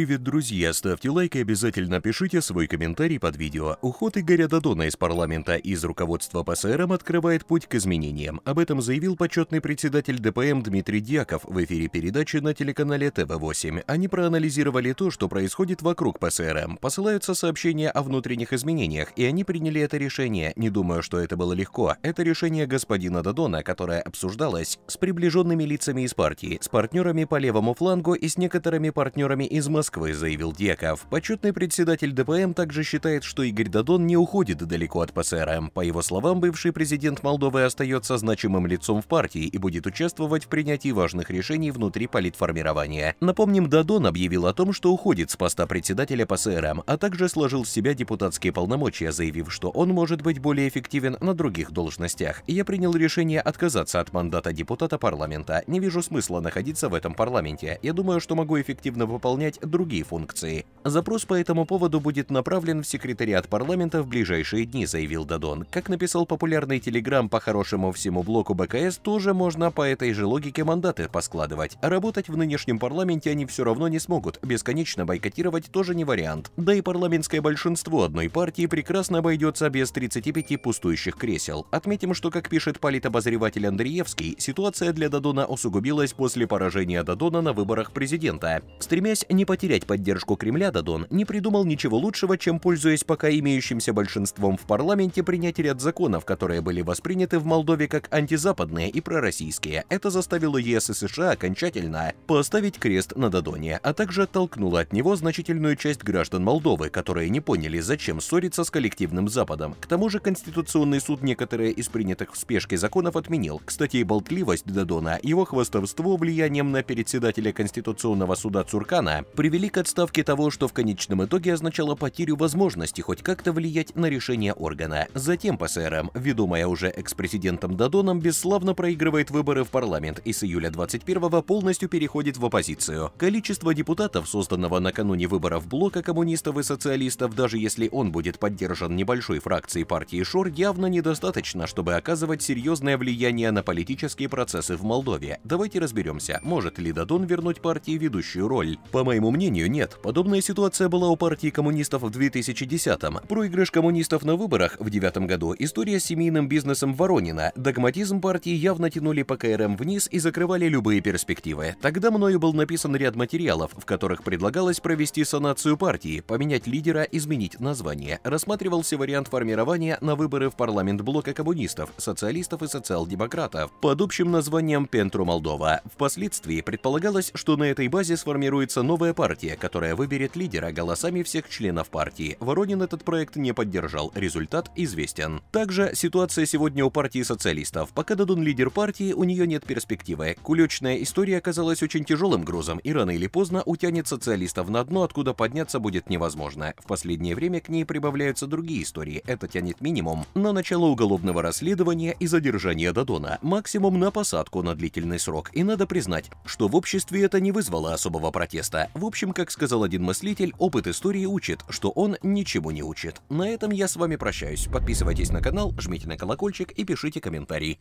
Привет, друзья! Ставьте лайк и обязательно пишите свой комментарий под видео. Уход Игоря Дадона из парламента из руководства ПСРМ открывает путь к изменениям. Об этом заявил почетный председатель ДПМ Дмитрий Дьяков в эфире передачи на телеканале ТВ-8. Они проанализировали то, что происходит вокруг ПСРМ. Посылаются сообщения о внутренних изменениях, и они приняли это решение. Не думаю, что это было легко. Это решение господина Дадона, которое обсуждалось с приближенными лицами из партии, с партнерами по левому флангу и с некоторыми партнерами из Москвы Москвы, заявил Дьяков. Почетный председатель ДПМ также считает, что Игорь Дадон не уходит далеко от ПСР. По его словам, бывший президент Молдовы остается значимым лицом в партии и будет участвовать в принятии важных решений внутри политформирования. Напомним, Дадон объявил о том, что уходит с поста председателя ПСР, а также сложил с себя депутатские полномочия, заявив, что он может быть более эффективен на других должностях. «Я принял решение отказаться от мандата депутата парламента. Не вижу смысла находиться в этом парламенте. Я думаю, что могу эффективно выполнять другие функции. Запрос по этому поводу будет направлен в секретариат парламента в ближайшие дни, заявил Дадон. Как написал популярный телеграм по хорошему всему блоку БКС, тоже можно по этой же логике мандаты поскладывать. работать в нынешнем парламенте они все равно не смогут. Бесконечно бойкотировать тоже не вариант. Да и парламентское большинство одной партии прекрасно обойдется без 35 пустующих кресел. Отметим, что, как пишет политобозреватель Андреевский, ситуация для Дадона усугубилась после поражения Дадона на выборах президента. Стремясь не потерять потерять поддержку Кремля Дадон не придумал ничего лучшего, чем, пользуясь пока имеющимся большинством в парламенте, принять ряд законов, которые были восприняты в Молдове как антизападные и пророссийские. Это заставило ЕС и США окончательно поставить крест на Дадоне, а также оттолкнуло от него значительную часть граждан Молдовы, которые не поняли, зачем ссориться с коллективным Западом. К тому же Конституционный суд некоторые из принятых в спешке законов отменил. Кстати, и болтливость Дадона, его хвастовство влиянием на председателя Конституционного суда Цуркана при привели к отставке того, что в конечном итоге означало потерю возможности хоть как-то влиять на решение органа. Затем ПСРМ, ведомая уже экс-президентом Дадоном, бесславно проигрывает выборы в парламент и с июля 21-го полностью переходит в оппозицию. Количество депутатов, созданного накануне выборов блока коммунистов и социалистов, даже если он будет поддержан небольшой фракцией партии Шор, явно недостаточно, чтобы оказывать серьезное влияние на политические процессы в Молдове. Давайте разберемся, может ли Дадон вернуть партии ведущую роль. По моему мнению, мнению, нет. Подобная ситуация была у партии коммунистов в 2010-м. Проигрыш коммунистов на выборах в девятом году, история с семейным бизнесом Воронина, догматизм партии явно тянули по КРМ вниз и закрывали любые перспективы. Тогда мною был написан ряд материалов, в которых предлагалось провести санацию партии, поменять лидера, изменить название. Рассматривался вариант формирования на выборы в парламент блока коммунистов, социалистов и социал-демократов под общим названием «Пентру Молдова». Впоследствии предполагалось, что на этой базе сформируется новая партия, партия, которая выберет лидера голосами всех членов партии. Воронин этот проект не поддержал, результат известен. Также ситуация сегодня у партии социалистов. Пока Дадун лидер партии, у нее нет перспективы. Кулечная история оказалась очень тяжелым грузом и рано или поздно утянет социалистов на дно, откуда подняться будет невозможно. В последнее время к ней прибавляются другие истории, это тянет минимум на начало уголовного расследования и задержание Дадона, максимум на посадку на длительный срок. И надо признать, что в обществе это не вызвало особого протеста. В общем, общем, как сказал один мыслитель, опыт истории учит, что он ничего не учит. На этом я с вами прощаюсь. Подписывайтесь на канал, жмите на колокольчик и пишите комментарии.